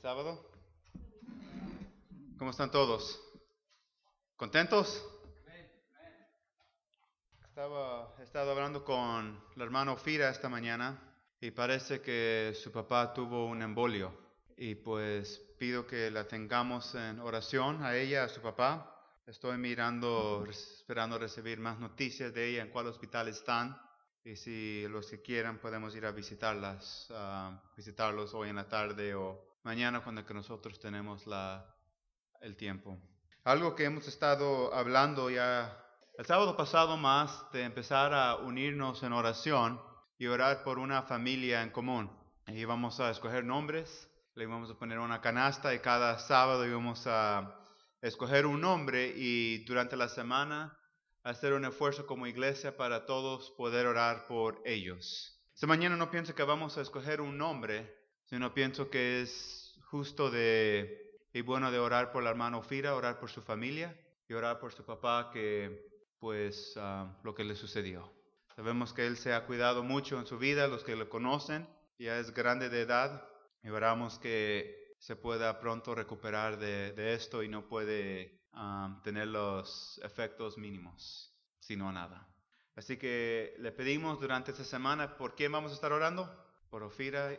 sábado. ¿Cómo están todos? ¿Contentos? Estaba, he estado hablando con la hermana Ofira esta mañana y parece que su papá tuvo un embolio. Y pues pido que la tengamos en oración a ella, a su papá. Estoy mirando, esperando recibir más noticias de ella, en cuál hospital están. Y si los que quieran podemos ir a visitarlas, visitarlos hoy en la tarde o mañana cuando que nosotros tenemos el tiempo. Algo que hemos estado hablando ya el sábado pasado más de empezar a unirnos en oración y orar por una familia en común. Y vamos a escoger nombres, le vamos a poner una canasta y cada sábado íbamos a escoger un nombre y durante la semana hacer un esfuerzo como iglesia para todos poder orar por ellos. Esta mañana no pienso que vamos a escoger un nombre, yo no pienso que es justo de, y bueno de orar por la hermana Ofira, orar por su familia y orar por su papá que pues ah, lo que le sucedió. Sabemos que él se ha cuidado mucho en su vida, los que lo conocen, ya es grande de edad y oramos que se pueda pronto recuperar de, esto y no puede ah, tener los efectos mínimos, sino nada. Así que le pedimos durante esta semana, ¿por quién vamos a estar orando? Por Ofira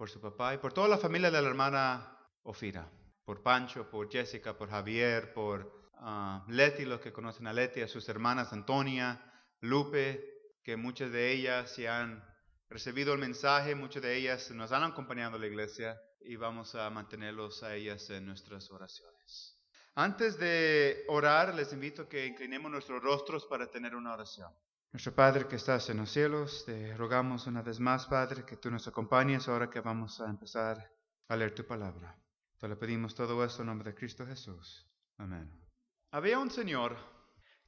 por su papá y por toda la familia de la hermana Ofira, por Pancho, por Jessica, por Javier, por ah, Leti, los que conocen a Leti, a sus hermanas Antonia, Lupe, que muchas de ellas se han recibido el mensaje, muchas de ellas nos han acompañado a la iglesia y vamos a mantenerlos a ellas en nuestras oraciones. Antes de orar, les invito a que inclinemos nuestros rostros para tener una oración. Nuestro Padre que estás en los cielos, te rogamos una vez más, Padre, que tú nos acompañes ahora que vamos a empezar a leer tu palabra. Te lo pedimos todo esto en nombre de Cristo Jesús. Amén. Había un señor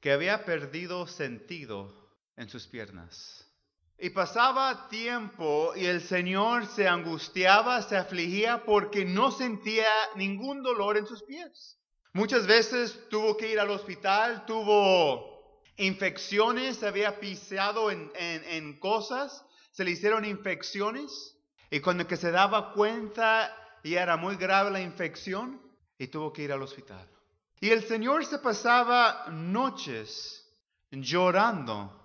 que había perdido sentido en sus piernas. Y pasaba tiempo y el Señor se angustiaba, se afligía porque no sentía ningún dolor en sus pies. Muchas veces tuvo que ir al hospital, tuvo infecciones, se había pisado en, cosas, se le hicieron infecciones y cuando que se daba cuenta y era muy grave la infección y tuvo que ir al hospital. Y el Señor se pasaba noches llorando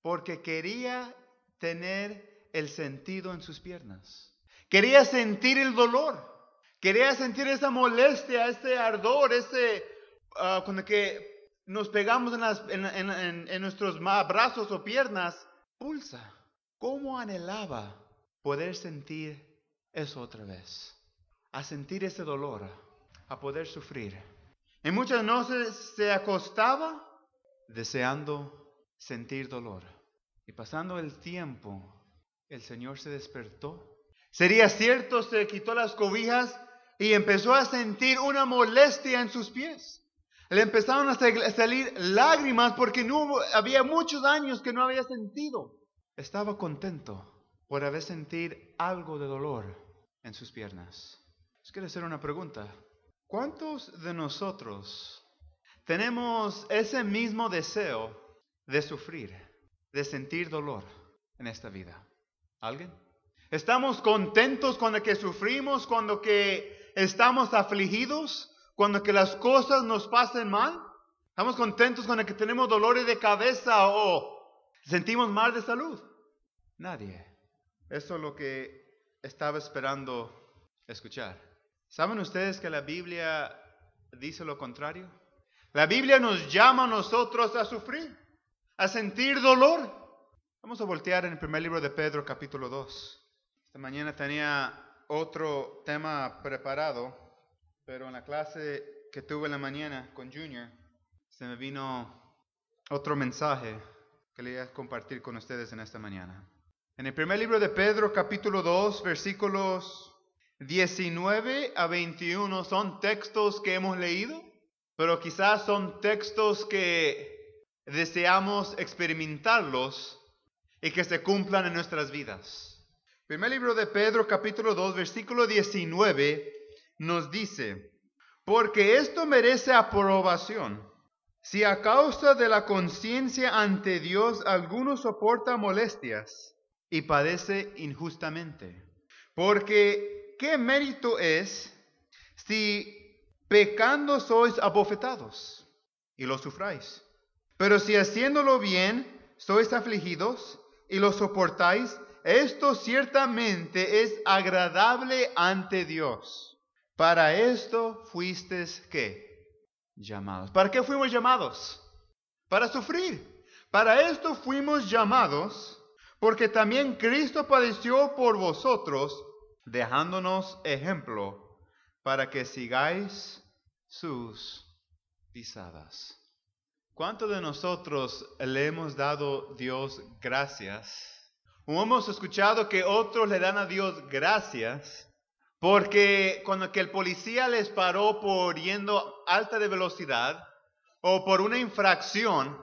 porque quería tener el sentido en sus piernas. Quería sentir el dolor. Quería sentir esa molestia, ese ardor, ese ah, cuando que nos pegamos en, nuestros brazos o piernas, pulsa. ¿Cómo anhelaba poder sentir eso otra vez? A sentir ese dolor, a poder sufrir. En muchas noches se acostaba deseando sentir dolor. Y pasando el tiempo, el Señor se despertó. Sería cierto, se quitó las cobijas y empezó a sentir una molestia en sus pies. Le empezaron a salir lágrimas porque no había muchos años que no había sentido. Estaba contento por haber sentido algo de dolor en sus piernas. Les quiero hacer una pregunta. ¿Cuántos de nosotros tenemos ese mismo deseo de sufrir, de sentir dolor en esta vida? ¿Alguien? ¿Estamos contentos cuando que sufrimos, cuando que estamos afligidos? Cuando que las cosas nos pasen mal, estamos contentos con el que tenemos dolores de cabeza o sentimos mal de salud. Nadie. Eso es lo que estaba esperando escuchar. ¿Saben ustedes que la Biblia dice lo contrario? La Biblia nos llama a nosotros a sufrir, a sentir dolor. Vamos a voltear en el primer libro de Pedro capítulo 2. Esta mañana tenía otro tema preparado pero en la clase que tuve en la mañana con Junior, se me vino otro mensaje que le voy a compartir con ustedes en esta mañana. En el primer libro de Pedro, capítulo 2, versículos 19 a 21, son textos que hemos leído, pero quizás son textos que deseamos experimentarlos y que se cumplan en nuestras vidas. Primer libro de Pedro, capítulo 2, versículo 19 nos dice, porque esto merece aprobación. Si a causa de la conciencia ante Dios alguno soporta molestias y padece injustamente. Porque ¿qué mérito es si pecando sois abofetados y lo sufráis? Pero si haciéndolo bien sois afligidos y lo soportáis, esto ciertamente es agradable ante Dios. Para esto fuisteis, qué? Llamados. ¿Para qué fuimos llamados? Para sufrir. Para esto fuimos llamados, porque también Cristo padeció por vosotros, dejándonos ejemplo para que sigáis sus pisadas. ¿Cuántos de nosotros le hemos dado Dios gracias? O hemos escuchado que otros le dan a Dios gracias porque cuando que el policía les paró por yendo alta de velocidad o por una infracción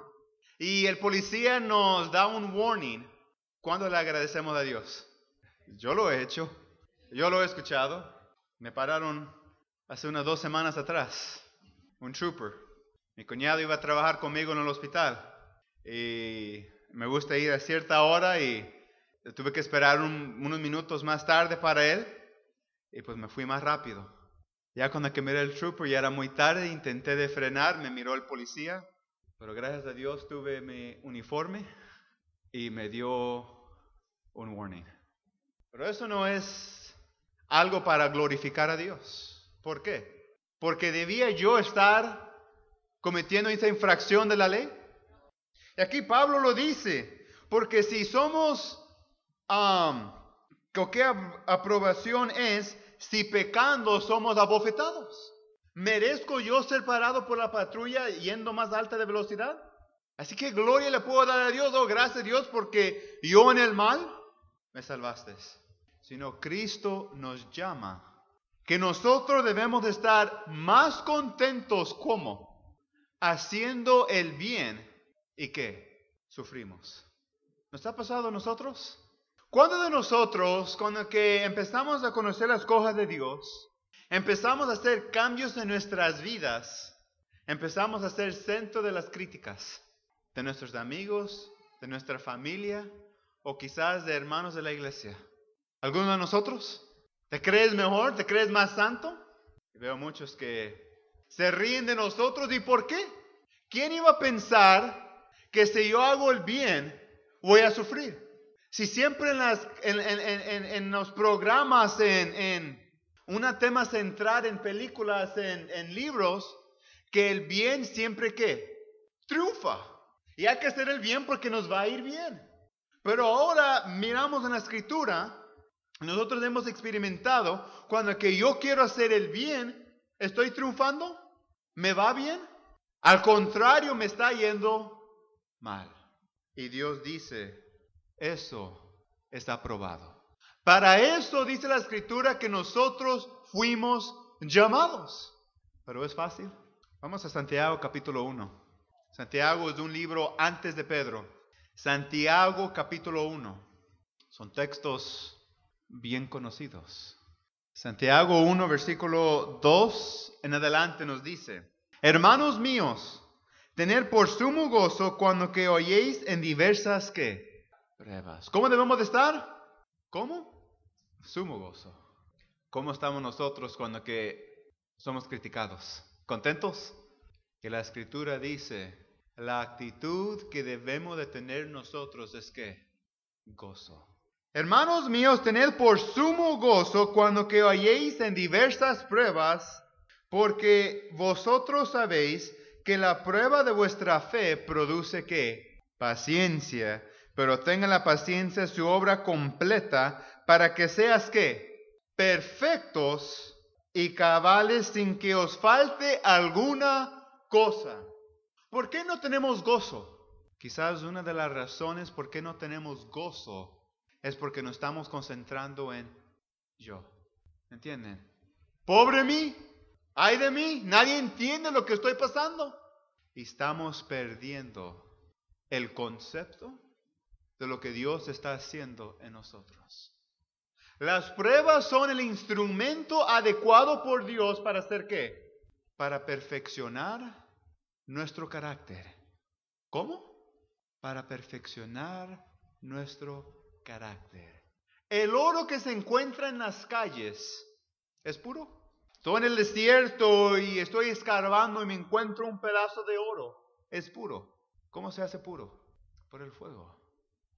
y el policía nos da un warning, ¿cuándo le agradecemos a Dios? Yo lo he hecho, yo lo he escuchado. Me pararon hace unas dos semanas atrás, un trooper. Mi cuñado iba a trabajar conmigo en el hospital y me gusta ir a cierta hora y tuve que esperar unos minutos más tarde para él y pues me fui más rápido. Ya cuando que miré el trooper ya era muy tarde, intenté de frenar, me miró el policía, pero gracias a Dios tuve mi uniforme y me dio un warning. Pero eso no es algo para glorificar a Dios. ¿Por qué? Porque debía yo estar cometiendo esa infracción de la ley. Y aquí Pablo lo dice, porque si somos, um, ¿qué aprobación es si pecando somos abofetados. ¿Merezco yo ser parado por la patrulla yendo más alta de velocidad? Así que gloria le puedo dar a Dios, oh gracias a Dios, porque yo en el mal me salvaste. Sino Cristo nos llama que nosotros debemos de estar más contentos como haciendo el bien y que sufrimos. ¿Nos ha pasado a nosotros? Cuando de nosotros, cuando que empezamos a conocer las cosas de Dios, empezamos a hacer cambios en nuestras vidas, empezamos a ser centro de las críticas de nuestros amigos, de nuestra familia o quizás de hermanos de la iglesia? ¿Alguno de nosotros? ¿Te crees mejor? ¿Te crees más santo? Veo muchos que se ríen de nosotros. ¿Y por qué? ¿Quién iba a pensar que si yo hago el bien voy a sufrir? Si siempre en, los programas, en, un tema central, en películas, en, libros, que el bien siempre que triunfa. Y hay que hacer el bien porque nos va a ir bien. Pero ahora miramos en la escritura, nosotros hemos experimentado, cuando que yo quiero hacer el bien, estoy triunfando, me va bien, al contrario me está yendo mal. Y Dios dice, eso está aprobado. Para eso dice la escritura que nosotros fuimos llamados. Pero es fácil. Vamos a Santiago capítulo 1. Santiago es de un libro antes de Pedro. Santiago capítulo 1. Son textos bien conocidos. Santiago 1, versículo 2 en adelante nos dice, Hermanos míos, tener por sumo gozo cuando que oyéis en diversas que ¿Cómo debemos de estar? ¿Cómo? Sumo gozo. ¿Cómo estamos nosotros cuando que somos criticados? ¿Contentos? Que la escritura dice, la actitud que debemos de tener nosotros es que gozo. Hermanos míos, tened por sumo gozo cuando que halléis en diversas pruebas, porque vosotros sabéis que la prueba de vuestra fe produce que paciencia pero tenga la paciencia su obra completa para que seas que perfectos y cabales sin que os falte alguna cosa. ¿Por qué no tenemos gozo? Quizás una de las razones por qué no tenemos gozo es porque nos estamos concentrando en yo. ¿Entienden? Pobre mí, ay de mí, nadie entiende lo que estoy pasando. Y estamos perdiendo el concepto de lo que Dios está haciendo en nosotros. Las pruebas son el instrumento adecuado por Dios para hacer qué? Para perfeccionar nuestro carácter. ¿Cómo? Para perfeccionar nuestro carácter. El oro que se encuentra en las calles es puro. Estoy en el desierto y estoy escarbando y me encuentro un pedazo de oro. Es puro. ¿Cómo se hace puro? Por el fuego.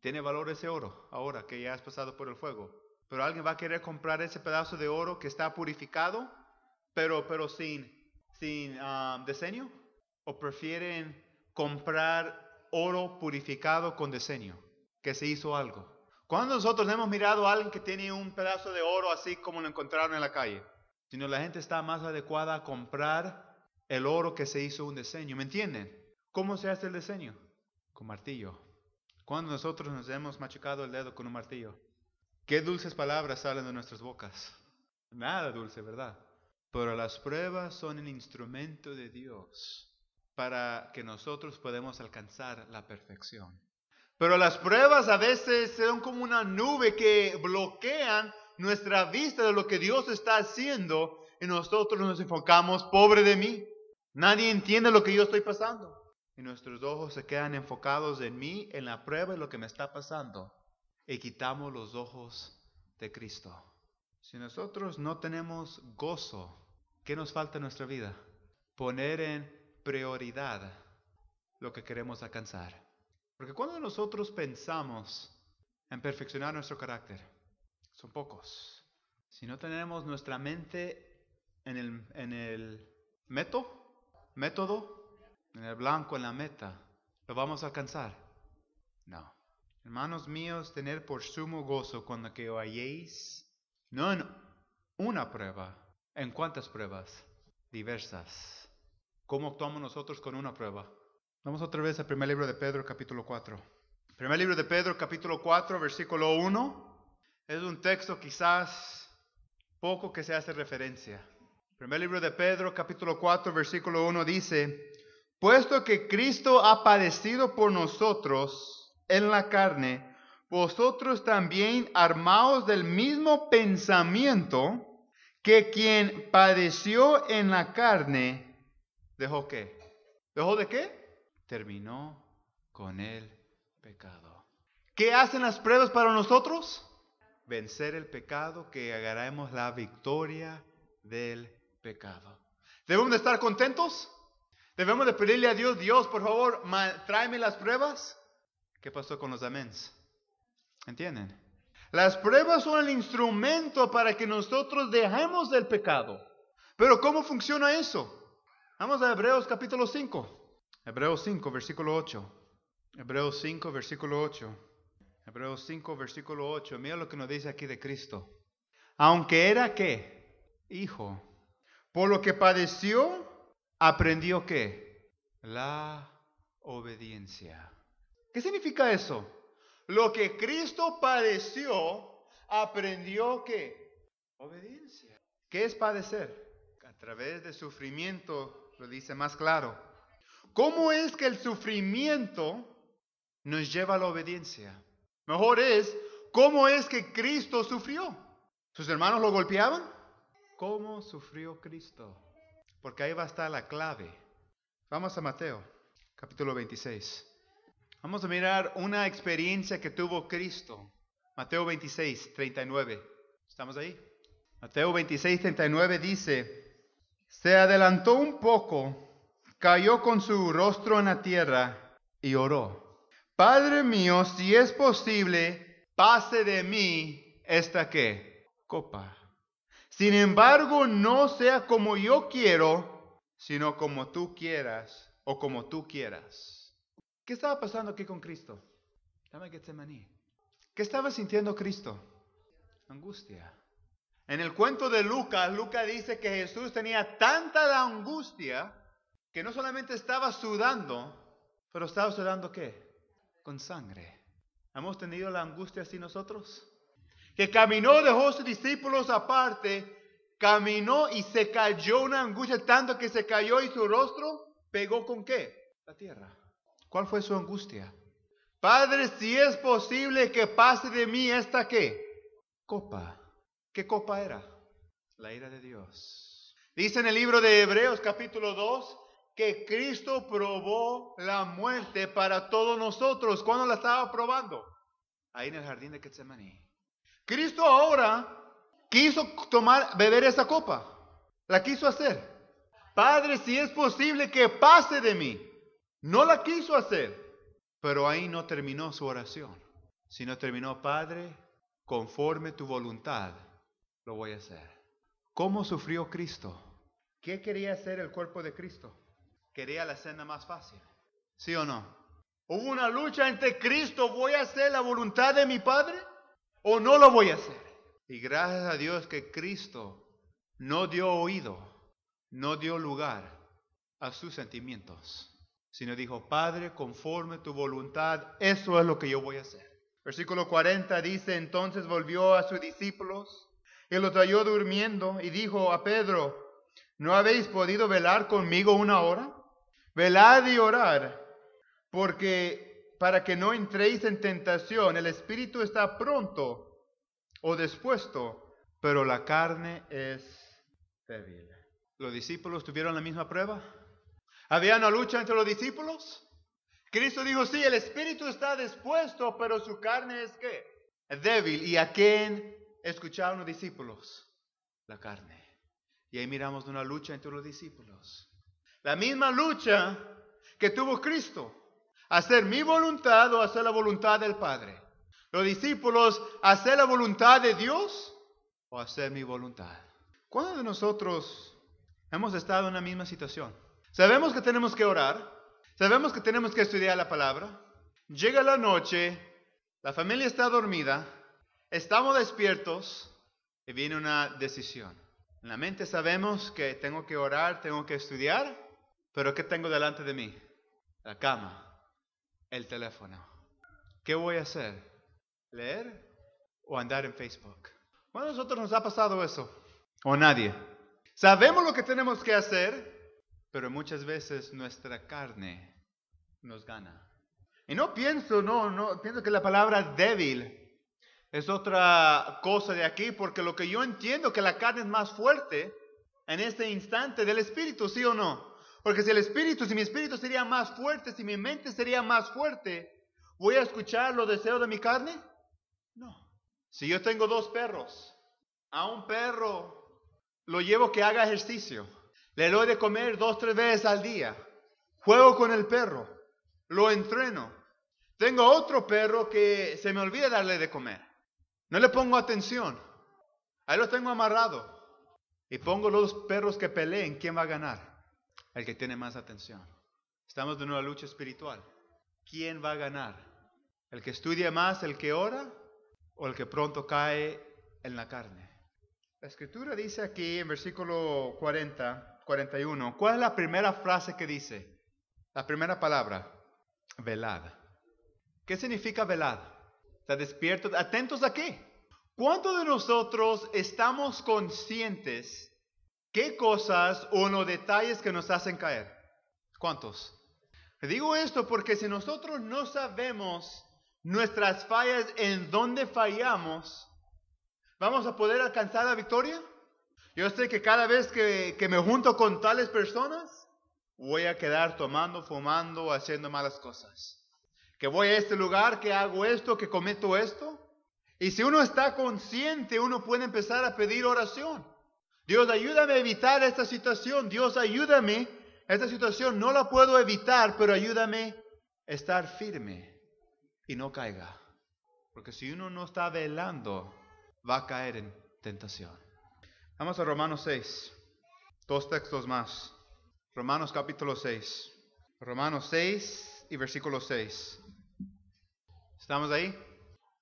Tiene valor ese oro ahora que ya has pasado por el fuego. Pero alguien va a querer comprar ese pedazo de oro que está purificado, pero, pero sin, sin um, diseño. O prefieren comprar oro purificado con diseño, que se hizo algo. Cuando nosotros hemos mirado a alguien que tiene un pedazo de oro así como lo encontraron en la calle, sino la gente está más adecuada a comprar el oro que se hizo un diseño. ¿Me entienden? ¿Cómo se hace el diseño? Con martillo cuando nosotros nos hemos machucado el dedo con un martillo, ¿qué dulces palabras salen de nuestras bocas? Nada dulce, ¿verdad? Pero las pruebas son el instrumento de Dios para que nosotros podamos alcanzar la perfección. Pero las pruebas a veces son como una nube que bloquean nuestra vista de lo que Dios está haciendo y nosotros nos enfocamos, pobre de mí, nadie entiende lo que yo estoy pasando y nuestros ojos se quedan enfocados en mí, en la prueba y lo que me está pasando, y quitamos los ojos de Cristo. Si nosotros no tenemos gozo, ¿qué nos falta en nuestra vida? Poner en prioridad lo que queremos alcanzar. Porque cuando nosotros pensamos en perfeccionar nuestro carácter, son pocos. Si no tenemos nuestra mente en el, en el método, método en el blanco, en la meta, lo vamos a alcanzar. No. Hermanos míos, tener por sumo gozo cuando que halléis, no en una prueba, en cuántas pruebas, diversas. ¿Cómo actuamos nosotros con una prueba? Vamos otra vez al primer libro de Pedro, capítulo 4. Primer libro de Pedro, capítulo 4, versículo 1. Es un texto quizás poco que se hace referencia. Primer libro de Pedro, capítulo 4, versículo 1 dice, Puesto que Cristo ha padecido por nosotros en la carne, vosotros también armaos del mismo pensamiento que quien padeció en la carne, dejó qué? ¿Dejó de qué? Terminó con el pecado. ¿Qué hacen las pruebas para nosotros? Vencer el pecado, que agarremos la victoria del pecado. ¿Debemos de estar contentos? Debemos de pedirle a Dios, Dios, por favor, tráeme las pruebas. ¿Qué pasó con los améns? ¿Entienden? Las pruebas son el instrumento para que nosotros dejemos del pecado. Pero ¿cómo funciona eso? Vamos a Hebreos capítulo 5. Hebreos 5, versículo 8. Hebreos 5, versículo 8. Hebreos 5, versículo 8. Mira lo que nos dice aquí de Cristo. Aunque era ¿qué? hijo, por lo que padeció, aprendió qué? La obediencia. ¿Qué significa eso? Lo que Cristo padeció, aprendió qué? Obediencia. ¿Qué es padecer? A través de sufrimiento, lo dice más claro. ¿Cómo es que el sufrimiento nos lleva a la obediencia? Mejor es, ¿cómo es que Cristo sufrió? ¿Sus hermanos lo golpeaban? ¿Cómo sufrió Cristo? porque ahí va a estar la clave. Vamos a Mateo, capítulo 26. Vamos a mirar una experiencia que tuvo Cristo. Mateo 26, 39. ¿Estamos ahí? Mateo 26, 39 dice, se adelantó un poco, cayó con su rostro en la tierra y oró. Padre mío, si es posible, pase de mí esta que copa. Sin embargo, no sea como yo quiero, sino como tú quieras o como tú quieras. ¿Qué estaba pasando aquí con Cristo? Dame Getsemaní. ¿Qué estaba sintiendo Cristo? Angustia. En el cuento de Lucas, Lucas dice que Jesús tenía tanta la angustia que no solamente estaba sudando, pero estaba sudando qué? Con sangre. ¿Hemos tenido la angustia así nosotros? que caminó, dejó sus discípulos aparte, caminó y se cayó una angustia tanto que se cayó y su rostro pegó con qué? La tierra. ¿Cuál fue su angustia? Padre, si es posible que pase de mí esta qué? Copa. ¿Qué copa era? La ira de Dios. Dice en el libro de Hebreos capítulo 2 que Cristo probó la muerte para todos nosotros. ¿Cuándo la estaba probando? Ahí en el jardín de Getsemaní. Cristo ahora quiso tomar, beber esa copa. La quiso hacer. Padre, si es posible que pase de mí. No la quiso hacer. Pero ahí no terminó su oración. Sino terminó, Padre, conforme tu voluntad, lo voy a hacer. ¿Cómo sufrió Cristo? ¿Qué quería hacer el cuerpo de Cristo? Quería la cena más fácil. ¿Sí o no? Hubo una lucha entre Cristo, voy a hacer la voluntad de mi Padre o no lo voy a hacer. Y gracias a Dios que Cristo no dio oído, no dio lugar a sus sentimientos, sino dijo, Padre, conforme tu voluntad, eso es lo que yo voy a hacer. Versículo 40 dice, entonces volvió a sus discípulos y los halló durmiendo y dijo a Pedro, ¿no habéis podido velar conmigo una hora? Velad y orar, porque para que no entréis en tentación. El espíritu está pronto o dispuesto, pero la carne es débil. ¿Los discípulos tuvieron la misma prueba? ¿Había una lucha entre los discípulos? Cristo dijo, sí, el espíritu está dispuesto, pero su carne es qué? Débil. ¿Y a quién escucharon los discípulos? La carne. Y ahí miramos una lucha entre los discípulos. La misma lucha que tuvo Cristo hacer mi voluntad o hacer la voluntad del Padre. Los discípulos, hacer la voluntad de Dios o hacer mi voluntad. ¿Cuántos de nosotros hemos estado en la misma situación? Sabemos que tenemos que orar, sabemos que tenemos que estudiar la palabra. Llega la noche, la familia está dormida, estamos despiertos y viene una decisión. En la mente sabemos que tengo que orar, tengo que estudiar, pero ¿qué tengo delante de mí? La cama, el teléfono. ¿Qué voy a hacer? ¿Leer o andar en Facebook? Bueno, a nosotros nos ha pasado eso. O nadie. Sabemos lo que tenemos que hacer, pero muchas veces nuestra carne nos gana. Y no pienso, no, no, pienso que la palabra débil es otra cosa de aquí, porque lo que yo entiendo que la carne es más fuerte en este instante del espíritu, ¿sí o no? Porque si el espíritu, si mi espíritu sería más fuerte, si mi mente sería más fuerte, ¿voy a escuchar los deseos de mi carne? No. Si yo tengo dos perros, a un perro lo llevo que haga ejercicio, le doy de comer dos, tres veces al día, juego con el perro, lo entreno. Tengo otro perro que se me olvida darle de comer, no le pongo atención, ahí lo tengo amarrado y pongo los perros que peleen, ¿quién va a ganar? el que tiene más atención. Estamos en una lucha espiritual. ¿Quién va a ganar? ¿El que estudia más, el que ora o el que pronto cae en la carne? La escritura dice aquí en versículo 40, 41, ¿cuál es la primera frase que dice? La primera palabra, velada. ¿Qué significa velada? Está despierto, atentos a qué. ¿Cuántos de nosotros estamos conscientes ¿Qué cosas o no detalles que nos hacen caer? ¿Cuántos? Digo esto porque si nosotros no sabemos nuestras fallas en dónde fallamos, ¿vamos a poder alcanzar la victoria? Yo sé que cada vez que, que me junto con tales personas, voy a quedar tomando, fumando, haciendo malas cosas. Que voy a este lugar, que hago esto, que cometo esto. Y si uno está consciente, uno puede empezar a pedir oración. Dios, ayúdame a evitar esta situación. Dios, ayúdame. Esta situación no la puedo evitar, pero ayúdame a estar firme y no caiga. Porque si uno no está velando, va a caer en tentación. Vamos a Romanos 6. Dos textos más. Romanos capítulo 6. Romanos 6 y versículo 6. ¿Estamos ahí?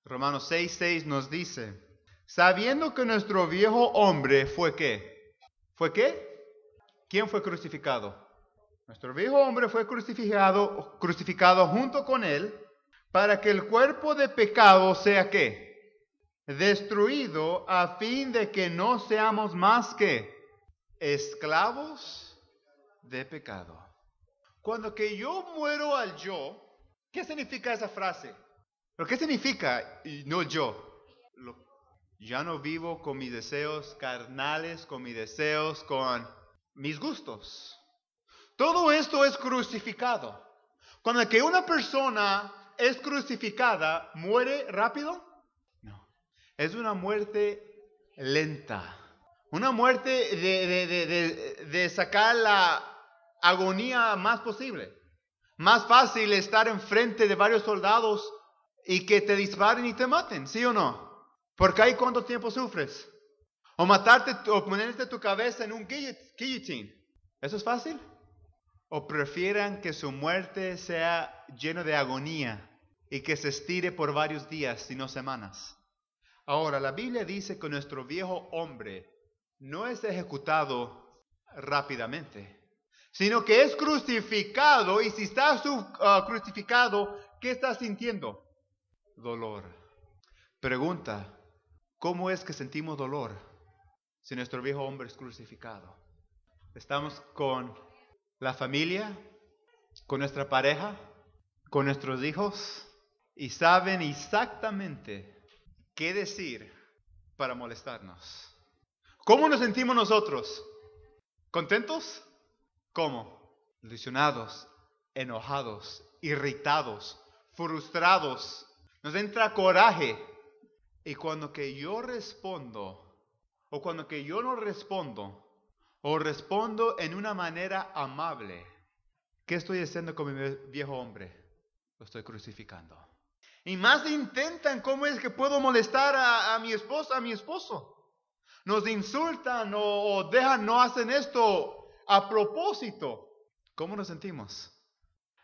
Romanos 6, 6 nos dice. Sabiendo que nuestro viejo hombre fue qué? ¿Fue qué? ¿Quién fue crucificado? Nuestro viejo hombre fue crucificado, crucificado junto con él para que el cuerpo de pecado sea qué? Destruido a fin de que no seamos más que esclavos de pecado. Cuando que yo muero al yo, ¿qué significa esa frase? ¿Pero qué significa y no yo? Lo ya no vivo con mis deseos carnales, con mis deseos, con mis gustos. Todo esto es crucificado. Cuando que una persona es crucificada, ¿muere rápido? No. Es una muerte lenta. Una muerte de, de, de, sacar la agonía más posible. Más fácil estar enfrente de varios soldados y que te disparen y te maten, ¿sí o no? ¿Por qué hay cuánto tiempo sufres. O matarte o ponerte tu cabeza en un guillotine. ¿Eso es fácil? ¿O prefieran que su muerte sea lleno de agonía y que se estire por varios días, si no semanas? Ahora, la Biblia dice que nuestro viejo hombre no es ejecutado rápidamente, sino que es crucificado y si está ah, crucificado, ¿qué está sintiendo? Dolor. Pregunta, ¿Cómo es que sentimos dolor si nuestro viejo hombre es crucificado? Estamos con la familia, con nuestra pareja, con nuestros hijos y saben exactamente qué decir para molestarnos. ¿Cómo nos sentimos nosotros? ¿Contentos? ¿Cómo? Lesionados, enojados, irritados, frustrados. Nos entra coraje, y cuando que yo respondo, o cuando que yo no respondo, o respondo en una manera amable, ¿qué estoy haciendo con mi viejo hombre? Lo estoy crucificando. Y más intentan cómo es que puedo molestar a, mi esposa, a mi esposo. Nos insultan o dejan, no hacen esto a propósito. ¿Cómo nos sentimos?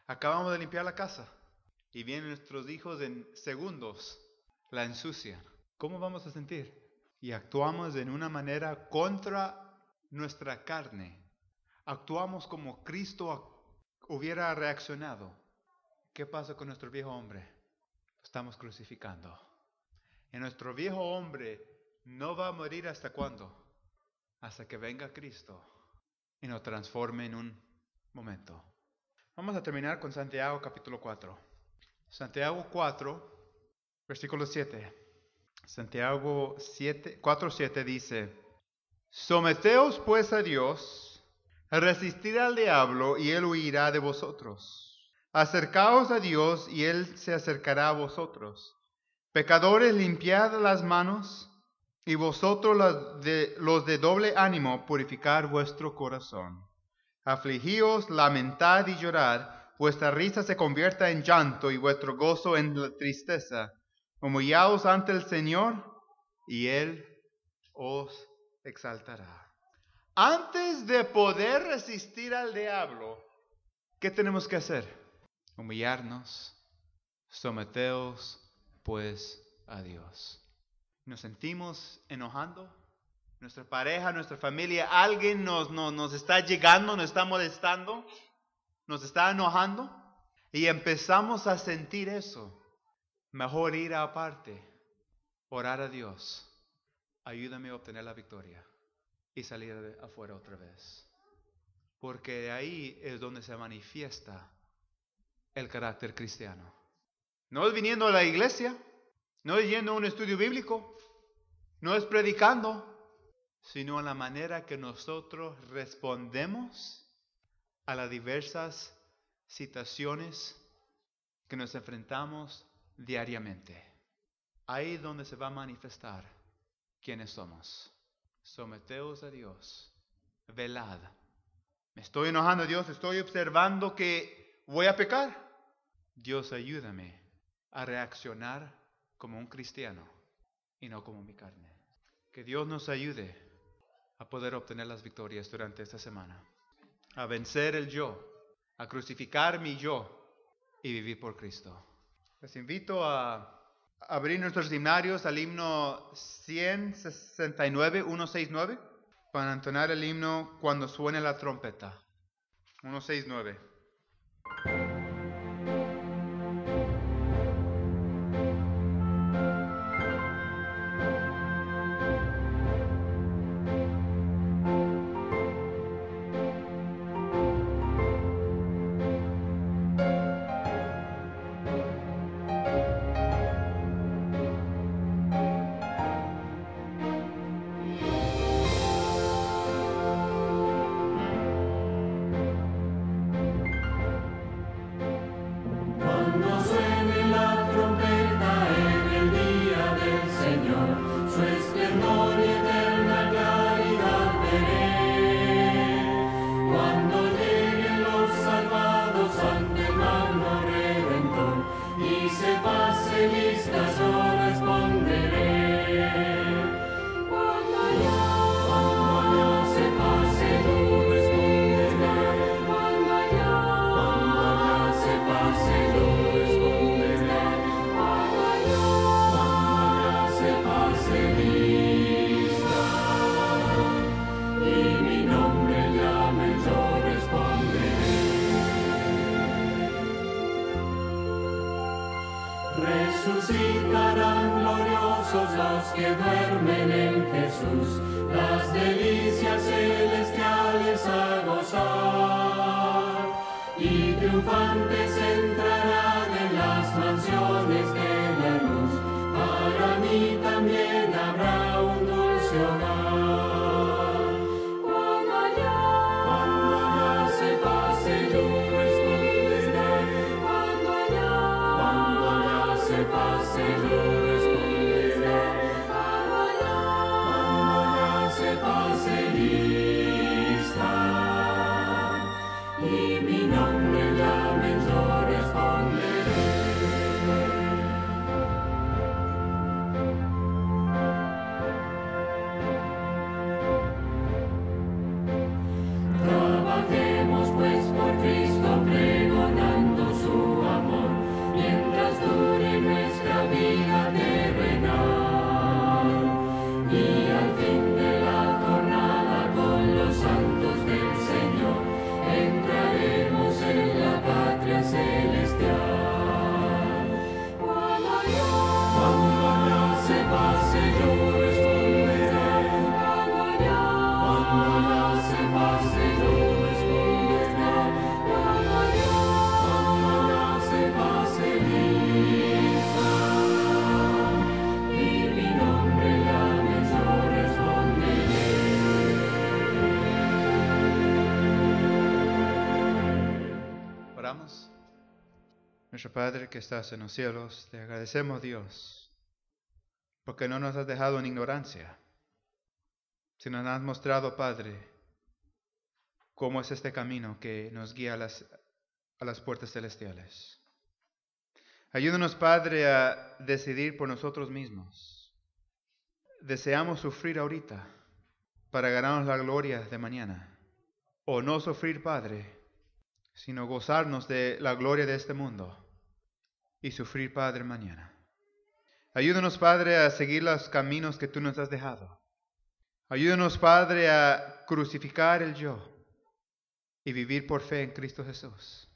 Acabamos de limpiar la casa y vienen nuestros hijos en segundos, la ensucian. ¿cómo vamos a sentir? Y actuamos en una manera contra nuestra carne. Actuamos como Cristo hubiera reaccionado. ¿Qué pasa con nuestro viejo hombre? Lo estamos crucificando. Y nuestro viejo hombre no va a morir hasta cuándo? Hasta que venga Cristo y nos transforme en un momento. Vamos a terminar con Santiago capítulo 4. Santiago 4, versículo 7. Santiago 4.7 dice, Someteos pues a Dios, resistid al diablo y él huirá de vosotros. Acercaos a Dios y él se acercará a vosotros. Pecadores, limpiad las manos y vosotros los de, doble ánimo purificar vuestro corazón. Afligíos, lamentad y llorad, vuestra risa se convierta en llanto y vuestro gozo en tristeza Humillaos ante el Señor y Él os exaltará. Antes de poder resistir al diablo, ¿qué tenemos que hacer? Humillarnos, someteos pues a Dios. Nos sentimos enojando, nuestra pareja, nuestra familia, alguien nos, nos está llegando, nos está molestando, nos está enojando y empezamos a sentir eso Mejor ir aparte, orar a Dios. Ayúdame a obtener la victoria y salir de afuera otra vez. Porque de ahí es donde se manifiesta el carácter cristiano. No es viniendo a la iglesia, no es yendo a un estudio bíblico, no es predicando, sino a la manera que nosotros respondemos a las diversas situaciones que nos enfrentamos diariamente. Ahí donde se va a manifestar quiénes somos. Someteos a Dios. Velad. Me estoy enojando, Dios. Estoy observando que voy a pecar. Dios, ayúdame a reaccionar como un cristiano y no como mi carne. Que Dios nos ayude a poder obtener las victorias durante esta semana. A vencer el yo, a crucificar mi yo y vivir por Cristo. Les invito a abrir nuestros himnarios al himno 169, 169, para entonar el himno cuando suene la trompeta. 169. los que duermen en Jesús, las delicias celestiales a gozar y triunfantes en Padre que estás en los cielos, te agradecemos Dios, porque no nos has dejado en ignorancia, sino nos has mostrado, Padre, cómo es este camino que nos guía a las, a las puertas celestiales. Ayúdanos, Padre, a decidir por nosotros mismos. Deseamos sufrir ahorita para ganarnos la gloria de mañana. O no sufrir, Padre, sino gozarnos de la gloria de este mundo y sufrir, Padre, mañana. Ayúdanos, Padre, a seguir los caminos que tú nos has dejado. Ayúdanos, Padre, a crucificar el yo y vivir por fe en Cristo Jesús.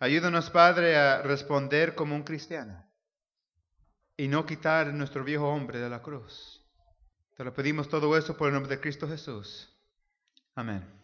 Ayúdanos, Padre, a responder como un cristiano y no quitar nuestro viejo hombre de la cruz. Te lo pedimos todo eso por el nombre de Cristo Jesús. Amén.